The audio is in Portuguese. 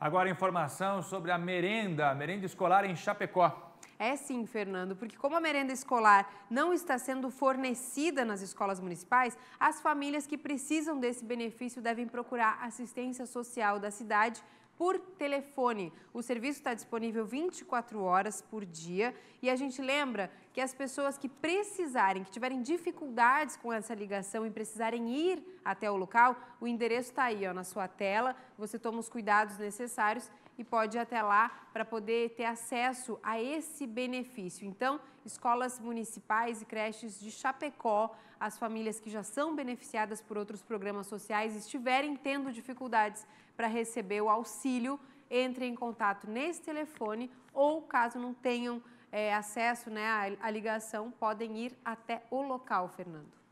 Agora, informação sobre a merenda, a merenda escolar em Chapecó. É sim, Fernando, porque como a merenda escolar não está sendo fornecida nas escolas municipais, as famílias que precisam desse benefício devem procurar assistência social da cidade por telefone. O serviço está disponível 24 horas por dia e a gente lembra que as pessoas que precisarem, que tiverem dificuldades com essa ligação e precisarem ir até o local, o endereço está aí ó, na sua tela. Você toma os cuidados necessários e pode ir até lá para poder ter acesso a esse benefício. Então, escolas municipais e creches de Chapecó, as famílias que já são beneficiadas por outros programas sociais estiverem tendo dificuldades para receber o auxílio, entre em contato nesse telefone ou, caso não tenham é, acesso né, à, à ligação, podem ir até o local, Fernando.